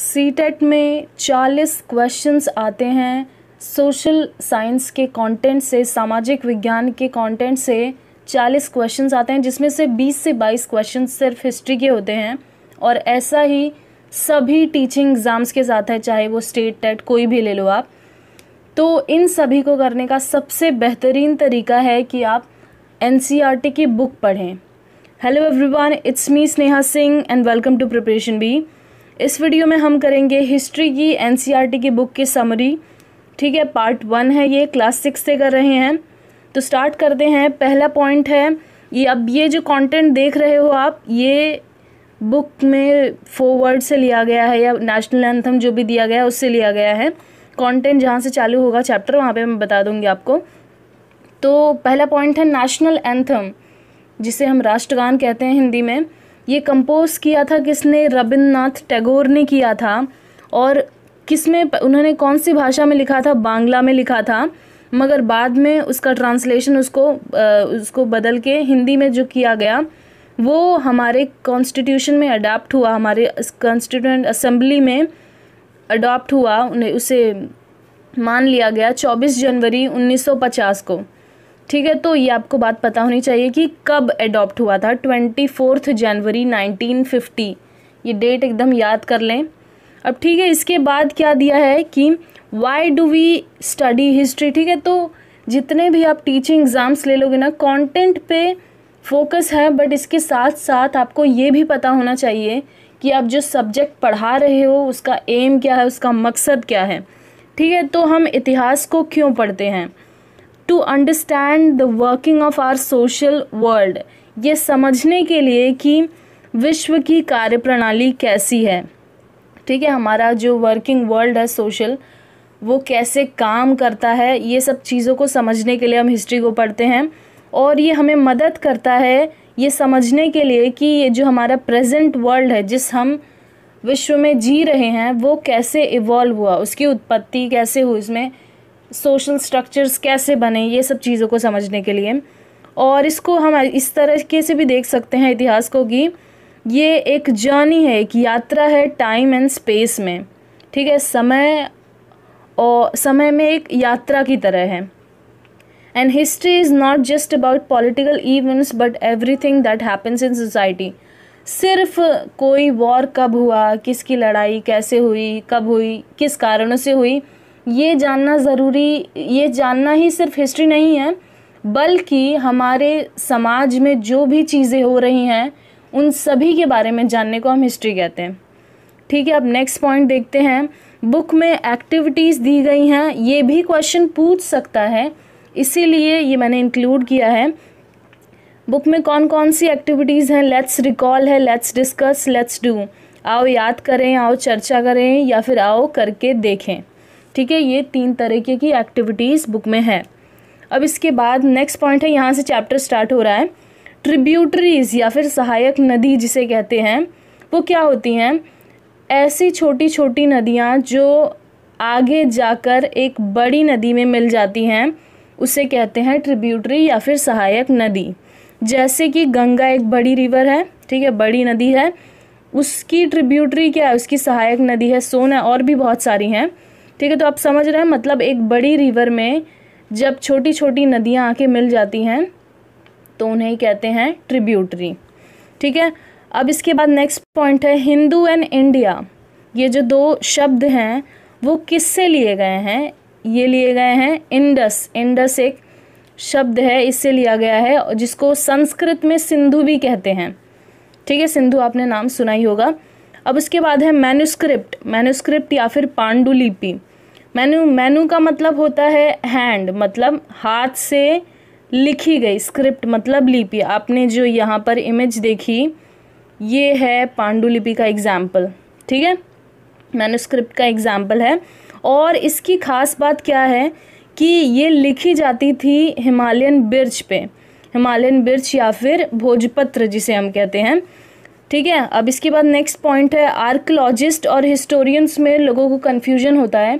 C TET e में चालीस questions आते हैं सोशल साइंस के कंटेंट से सामाजिक विज्ञान के कंटेंट से चालीस क्वेश्चंस आते हैं जिसमें से बीस से बाईस क्वेश्चन सिर्फ हिस्ट्री के होते हैं और ऐसा ही सभी टीचिंग एग्ज़ाम्स के साथ है चाहे वो स्टेट टेट कोई भी ले लो आप तो इन सभी को करने का सबसे बेहतरीन तरीका है कि आप एन e की बुक पढ़ें hello everyone it's me Sneha Singh and welcome to preparation B इस वीडियो में हम करेंगे हिस्ट्री की एनसीईआरटी e की बुक की समरी ठीक है पार्ट वन है ये क्लास सिक्स से कर रहे हैं तो स्टार्ट करते हैं पहला पॉइंट है ये अब ये जो कंटेंट देख रहे हो आप ये बुक में फोरवर्ड से लिया गया है या नेशनल एंथम जो भी दिया गया है उससे लिया गया है कंटेंट जहाँ से चालू होगा चैप्टर वहाँ पे मैं बता दूँगी आपको तो पहला पॉइंट है नेशनल एंथम जिसे हम राष्ट्रगान कहते हैं हिंदी में ये कंपोज किया था किसने रविन्द्रनाथ टैगोर ने किया था और किस में उन्होंने कौन सी भाषा में लिखा था बांग्ला में लिखा था मगर बाद में उसका ट्रांसलेशन उसको उसको बदल के हिंदी में जो किया गया वो हमारे कॉन्स्टिट्यूशन में अडाप्ट हुआ हमारे कॉन्स्टिट्यूंट असम्बली में अडॉप्ट हुआ उन्हें उसे मान लिया गया 24 जनवरी 1950 को ठीक है तो ये आपको बात पता होनी चाहिए कि कब एडॉप्ट हुआ था twenty fourth January nineteen fifty ये डेट एकदम याद कर लें अब ठीक है इसके बाद क्या दिया है कि why do we study history ठीक है तो जितने भी आप टीचिंग एग्ज़ाम्स ले लोगे ना कंटेंट पे फोकस है बट इसके साथ साथ आपको ये भी पता होना चाहिए कि आप जो सब्जेक्ट पढ़ा रहे हो उसका एम क्या है उसका मकसद क्या है ठीक है तो हम इतिहास को क्यों पढ़ते हैं to understand the working of our social world ये समझने के लिए कि विश्व की कार्यप्रणाली कैसी है ठीक है हमारा जो वर्किंग वर्ल्ड है सोशल वो कैसे काम करता है ये सब चीज़ों को समझने के लिए हम हिस्ट्री को पढ़ते हैं और ये हमें मदद करता है ये समझने के लिए कि ये जो हमारा प्रेजेंट वर्ल्ड है जिस हम विश्व में जी रहे हैं वो कैसे इवॉल्व हुआ उसकी उत्पत्ति कैसे हुई इसमें सोशल स्ट्रक्चर्स कैसे बने ये सब चीज़ों को समझने के लिए और इसको हम इस तरीके से भी देख सकते हैं इतिहास को कि ये एक जर्नी है एक यात्रा है टाइम एंड स्पेस में ठीक है समय और समय में एक यात्रा की तरह है and history is not just about political events but everything that happens in society सिर्फ कोई वॉर कब हुआ किसकी लड़ाई कैसे हुई कब हुई किस कारणों से हुई ये जानना ज़रूरी ये जानना ही सिर्फ हिस्ट्री नहीं है बल्कि हमारे समाज में जो भी चीज़ें हो रही हैं उन सभी के बारे में जानने को हम हिस्ट्री कहते हैं ठीक है अब नेक्स्ट पॉइंट देखते हैं बुक में एक्टिविटीज़ दी गई हैं ये भी क्वेश्चन पूछ सकता है इसीलिए ये मैंने इंक्लूड किया है बुक में कौन कौन सी एक्टिविटीज़ हैं लेट्स रिकॉल है लेट्स डिस्कस लेट्स डू आओ याद करें आओ चर्चा करें या फिर आओ करके देखें ठीक है ये तीन तरीके की एक्टिविटीज़ बुक में है अब इसके बाद नेक्स्ट पॉइंट है यहाँ से चैप्टर स्टार्ट हो रहा है ट्रिब्यूटरीज़ या फिर सहायक नदी जिसे कहते हैं वो क्या होती हैं ऐसी छोटी छोटी नदियाँ जो आगे जाकर एक बड़ी नदी में मिल जाती हैं उसे कहते हैं ट्रिब्यूटरी या फिर सहायक नदी जैसे कि गंगा एक बड़ी रिवर है ठीक है बड़ी नदी है उसकी ट्रिब्यूटरी क्या है उसकी सहायक नदी है सोन है और भी बहुत सारी हैं ठीक है तो आप समझ रहे हैं मतलब एक बड़ी रिवर में जब छोटी छोटी नदियाँ आके मिल जाती हैं तो उन्हें कहते हैं ट्रिब्यूटरी ठीक है अब इसके बाद नेक्स्ट पॉइंट है हिंदू एंड इंडिया ये जो दो शब्द हैं वो किससे लिए गए हैं ये लिए गए हैं इंडस इंडस एक शब्द है इससे लिया गया है जिसको संस्कृत में सिंधु भी कहते हैं ठीक है सिंधु आपने नाम सुना ही होगा अब उसके बाद है मैन्यूस्क्रिप्ट मैन्यूस्क्रिप्ट या फिर पांडुलिपि मैनू मेनू का मतलब होता है हैंड मतलब हाथ से लिखी गई स्क्रिप्ट मतलब लिपि आपने जो यहाँ पर इमेज देखी ये है पांडुलिपि का एग्ज़ाम्पल ठीक है मैनुस्क्रिप्ट का एग्ज़ाम्पल है और इसकी ख़ास बात क्या है कि ये लिखी जाती थी हिमालयन बिर्च पे हिमालयन बिर्च या फिर भोजपत्र जिसे हम कहते हैं ठीक है अब इसके बाद नेक्स्ट पॉइंट है आर्कोलॉजिस्ट और हिस्टोरियंस में लोगों को कन्फ्यूजन होता है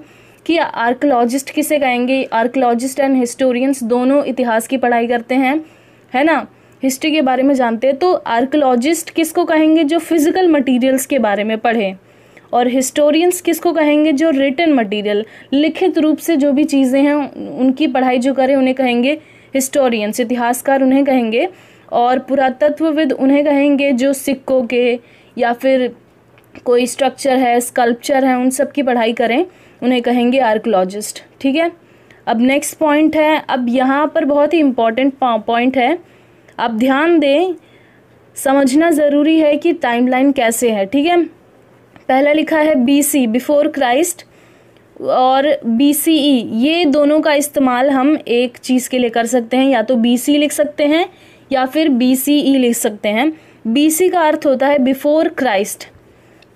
कि आर्कोलॉजिस्ट किसे कहेंगे आर्कोलॉजिस्ट एंड हिस्टोरियंस दोनों इतिहास की पढ़ाई करते हैं है ना हिस्ट्री के बारे में जानते हैं तो आर्कोलॉजिस्ट किसको कहेंगे जो फिज़िकल मटेरियल्स के बारे में पढ़ें और हिस्टोरियंस किसको कहेंगे जो रिटर्न मटेरियल लिखित रूप से जो भी चीज़ें हैं उनकी पढ़ाई जो करें उन्हें कहेंगे हिस्टोरियंस इतिहासकार उन्हें कहेंगे और पुरातत्वविद उन्हें कहेंगे जो सिक्कों के या फिर कोई स्ट्रक्चर है स्कल्पचर है उन सब की पढ़ाई करें उन्हें कहेंगे आर्कोलॉजिस्ट ठीक है अब नेक्स्ट पॉइंट है अब यहाँ पर बहुत ही इम्पॉर्टेंट पॉइंट है आप ध्यान दें समझना ज़रूरी है कि टाइमलाइन कैसे है ठीक है पहला लिखा है बी सी बिफोर क्राइस्ट और बी सी ई ये दोनों का इस्तेमाल हम एक चीज़ के लिए कर सकते हैं या तो बी सी लिख सकते हैं या फिर बी सी ई लिख सकते हैं बी सी का अर्थ होता है बिफोर क्राइस्ट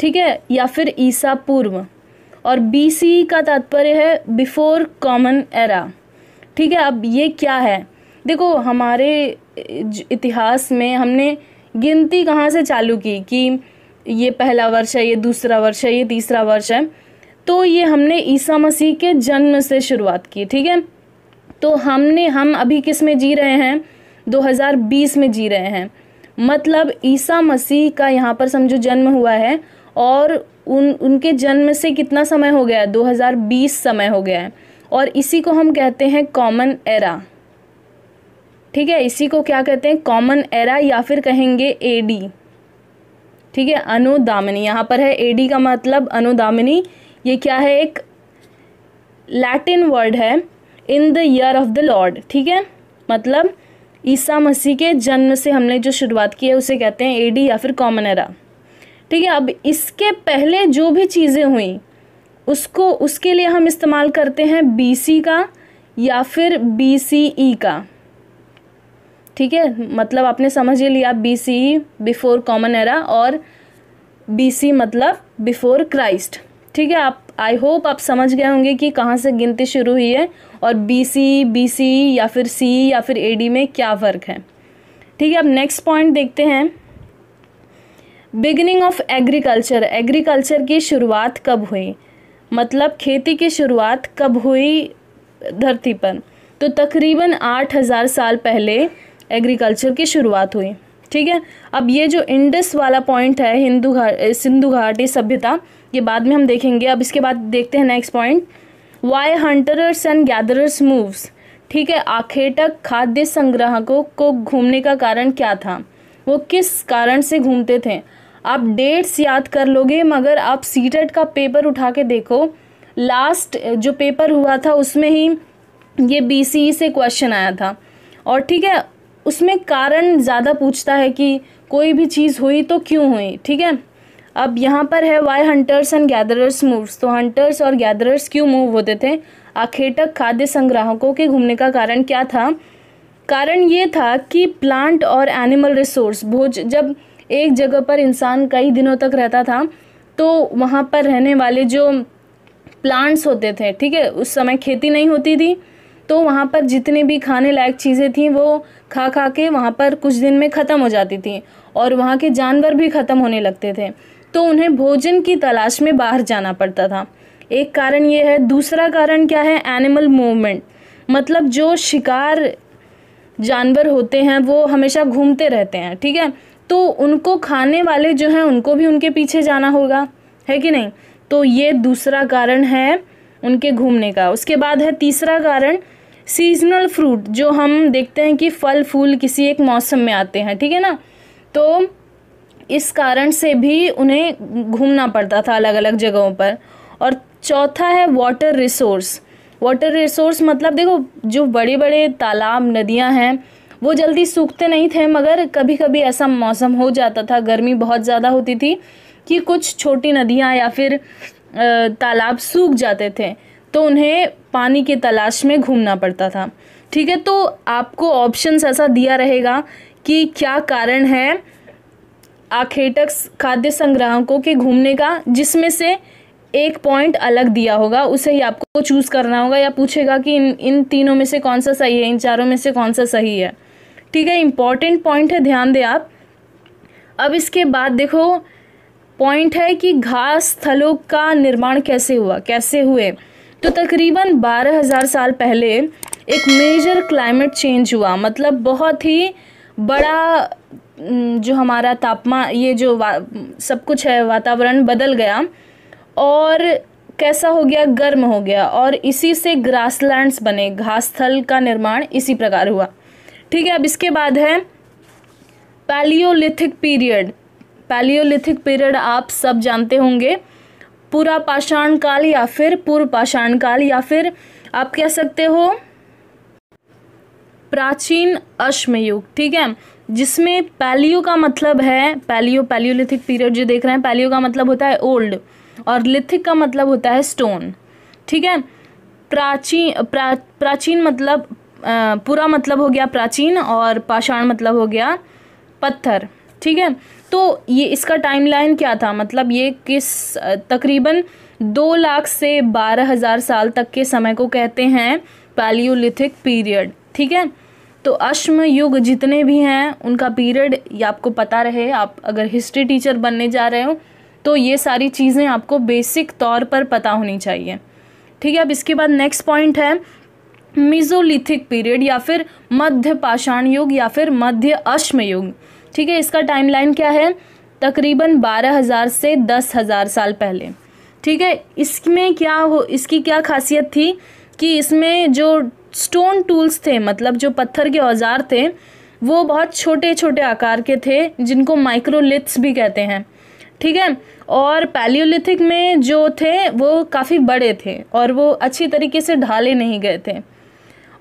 ठीक है या फिर ईसा पूर्व और बी सी का तात्पर्य है बिफोर कॉमन एरा ठीक है अब ये क्या है देखो हमारे इतिहास में हमने गिनती कहाँ से चालू की कि ये पहला वर्ष है ये दूसरा वर्ष है ये तीसरा वर्ष है तो ये हमने ईसा मसीह के जन्म से शुरुआत की ठीक है तो हमने हम अभी किस में जी रहे हैं 2020 में जी रहे हैं मतलब ईसा मसीह का यहाँ पर समझो जन्म हुआ है और उन उनके जन्म से कितना समय हो गया है 2020 समय हो गया है और इसी को हम कहते हैं कॉमन एरा ठीक है इसी को क्या कहते हैं कॉमन एरा या फिर कहेंगे एडी ठीक है अनुदामिनी यहाँ पर है एडी का मतलब अनुदामिनी ये क्या है एक लैटिन वर्ड है in the year of the Lord ठीक है मतलब ईसा मसीह के जन्म से हमने जो शुरुआत की है उसे कहते हैं एडी या फिर कॉमन एरा ठीक है अब इसके पहले जो भी चीज़ें हुई उसको उसके लिए हम इस्तेमाल करते हैं बी सी का या फिर बी सी ई का ठीक है मतलब आपने समझ ही लिया B C E before common era और बी सी मतलब बिफोर क्राइस्ट ठीक है आप आई होप आप समझ गए होंगे कि कहाँ से गिनती शुरू हुई है और बी सी बी सी या फिर सी e या फिर ए डी में क्या फ़र्क है ठीक है अब नेक्स्ट पॉइंट देखते हैं बिगनिंग ऑफ एग्रीकल्चर एग्रीकल्चर की शुरुआत कब हुई मतलब खेती की शुरुआत कब हुई धरती पर तो तकरीबन आठ हज़ार साल पहले एग्रीकल्चर की शुरुआत हुई ठीक है अब ये जो इंडस वाला पॉइंट है हिंदू घाट सिंधु घाटी सभ्यता ये बाद में हम देखेंगे अब इसके बाद देखते हैं next point why hunters and gatherers moves ठीक है आखेटक खाद्य संग्राहकों को घूमने का कारण क्या था वो किस कारण से घूमते थे आप डेट्स याद कर लोगे मगर आप सी का पेपर उठा के देखो लास्ट जो पेपर हुआ था उसमें ही ये बी e से क्वेश्चन आया था और ठीक है उसमें कारण ज़्यादा पूछता है कि कोई भी चीज़ हुई तो क्यों हुई ठीक है अब यहाँ पर है why hunters and gatherers moves तो हंटर्स और गैदरर्स क्यों मूव होते थे आखेटक खाद्य संग्राहकों के घूमने का कारण क्या था कारण ये था कि प्लांट और एनिमल रिसोर्स भोज जब एक जगह पर इंसान कई दिनों तक रहता था तो वहाँ पर रहने वाले जो प्लांट्स होते थे ठीक है उस समय खेती नहीं होती थी तो वहाँ पर जितने भी खाने लायक चीज़ें थीं वो खा खा के वहाँ पर कुछ दिन में ख़त्म हो जाती थी और वहाँ के जानवर भी ख़त्म होने लगते थे तो उन्हें भोजन की तलाश में बाहर जाना पड़ता था एक कारण ये है दूसरा कारण क्या है एनिमल मूवमेंट मतलब जो शिकार जानवर होते हैं वो हमेशा घूमते रहते हैं ठीक है तो उनको खाने वाले जो हैं उनको भी उनके पीछे जाना होगा है कि नहीं तो ये दूसरा कारण है उनके घूमने का उसके बाद है तीसरा कारण सीजनल फ्रूट जो हम देखते हैं कि फल फूल किसी एक मौसम में आते हैं ठीक है ना तो इस कारण से भी उन्हें घूमना पड़ता था अलग अलग जगहों पर और चौथा है वाटर रिसोर्स वाटर रिसोर्स मतलब देखो जो बड़े बड़े तालाब नदियां हैं वो जल्दी सूखते नहीं थे मगर कभी कभी ऐसा मौसम हो जाता था गर्मी बहुत ज़्यादा होती थी कि कुछ छोटी नदियाँ या फिर तालाब सूख जाते थे तो उन्हें पानी की तलाश में घूमना पड़ता था ठीक है तो आपको ऑप्शंस ऐसा दिया रहेगा कि क्या कारण है आखेटक खाद्य संग्राहकों के घूमने का जिसमें से एक पॉइंट अलग दिया होगा उसे ही आपको चूज़ करना होगा या पूछेगा कि इन इन तीनों में से कौन सा सही है इन चारों में से कौन सा सही है ठीक है इम्पॉर्टेंट पॉइंट है ध्यान दें आप अब इसके बाद देखो पॉइंट है कि घास स्थलों का निर्माण कैसे हुआ कैसे हुए तो तकरीबन बारह हज़ार साल पहले एक मेजर क्लाइमेट चेंज हुआ मतलब बहुत ही बड़ा जो हमारा तापमान ये जो सब कुछ है वातावरण बदल गया और कैसा हो गया गर्म हो गया और इसी से ग्रासलैंड्स बने घास स्थल का निर्माण इसी प्रकार हुआ ठीक है अब इसके बाद है पैलियोलिथिक पीरियड पैलियोलिथिक पीरियड आप सब जानते होंगे पूरा पाषाण काल या फिर पूर्व पाषाण काल या फिर आप कह सकते हो प्राचीन अश्मयुग ठीक है जिसमें पैलियो का मतलब है पैलियो पैलियोलिथिक पीरियड जो देख रहे हैं पैलियो का मतलब होता है ओल्ड और लिथिक का मतलब होता है स्टोन ठीक है प्राचीन प्रा, प्राचीन मतलब पूरा मतलब हो गया प्राचीन और पाषाण मतलब हो गया पत्थर ठीक है तो ये इसका टाइमलाइन क्या था मतलब ये किस तकरीबन दो लाख से बारह हज़ार साल तक के समय को कहते हैं पैलियोलिथिक पीरियड ठीक है तो अश्म युग जितने भी हैं उनका पीरियड ये आपको पता रहे आप अगर हिस्ट्री टीचर बनने जा रहे हो तो ये सारी चीज़ें आपको बेसिक तौर पर पता होनी चाहिए ठीक है अब इसके बाद नेक्स्ट पॉइंट है मिजोलिथिक पीरियड या फिर मध्य पाषाण युग या फिर मध्य अश्म युग ठीक है इसका टाइमलाइन क्या है तकरीबन बारह हज़ार से दस हज़ार साल पहले ठीक है इसमें क्या हो इसकी क्या खासियत थी कि इसमें जो स्टोन टूल्स थे मतलब जो पत्थर के औजार थे वो बहुत छोटे छोटे आकार के थे जिनको माइक्रोलिथ्स भी कहते हैं ठीक है और पैलियोलिथिक में जो थे वो काफ़ी बड़े थे और वो अच्छी तरीके से ढाले नहीं गए थे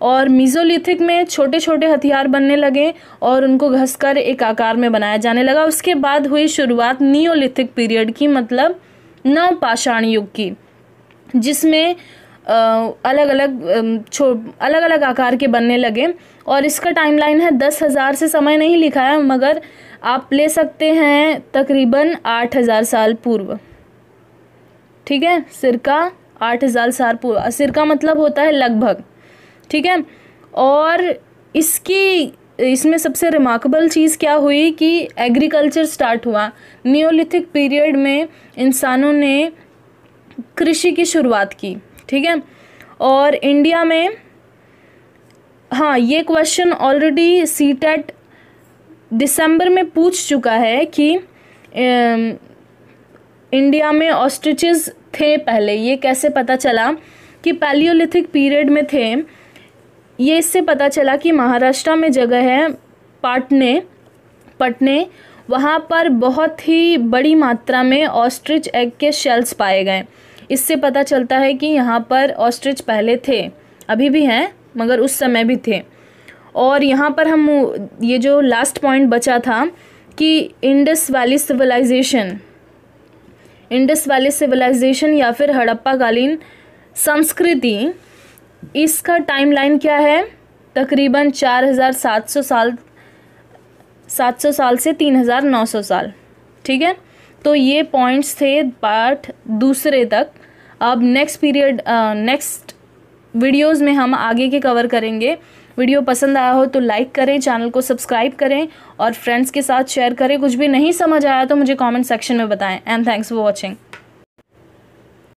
और मिजोलिथिक में छोटे छोटे हथियार बनने लगे और उनको घसकर एक आकार में बनाया जाने लगा उसके बाद हुई शुरुआत नियोलिथिक पीरियड की मतलब नवपाषाण युग की जिसमें अलग अलग छो अलग अलग आकार के बनने लगे और इसका टाइमलाइन है दस हज़ार से समय नहीं लिखा है मगर आप ले सकते हैं तकरीबन आठ हज़ार साल पूर्व ठीक है सिरका आठ हज़ार साल पूर्व सिरका मतलब होता है लगभग ठीक है और इसकी इसमें सबसे रिमार्केबल चीज़ क्या हुई कि एग्रीकल्चर स्टार्ट हुआ नियोलिथिक पीरियड में इंसानों ने कृषि की शुरुआत की ठीक है और इंडिया में हाँ ये क्वेश्चन ऑलरेडी सी टेट दिसंबर में पूछ चुका है कि इंडिया में ऑस्ट्रिचेज थे पहले ये कैसे पता चला कि पैलियोलिथिक पीरियड में थे ये इससे पता चला कि महाराष्ट्र में जगह है पाटने पटने वहाँ पर बहुत ही बड़ी मात्रा में ऑस्ट्रिच एग के शेल्स पाए गए इससे पता चलता है कि यहाँ पर ऑस्ट्रिच पहले थे अभी भी हैं मगर उस समय भी थे और यहाँ पर हम ये जो लास्ट पॉइंट बचा था कि Indus valley civilisation Indus valley civilisation या फिर हड़प्पाकालीन संस्कृति इसका टाइमलाइन क्या है तकरीबन चार हज़ार सात सौ साल सात सौ साल से तीन हज़ार नौ सौ साल ठीक है तो ये पॉइंट्स थे पार्ट दूसरे तक अब नेक्स्ट पीरियड नेक्स्ट वीडियोस में हम आगे के कवर करेंगे वीडियो पसंद आया हो तो लाइक करें चैनल को सब्सक्राइब करें और फ्रेंड्स के साथ शेयर करें कुछ भी नहीं समझ आया तो मुझे कमेंट सेक्शन में बताएं एंड थैंक्स फॉर वाचिंग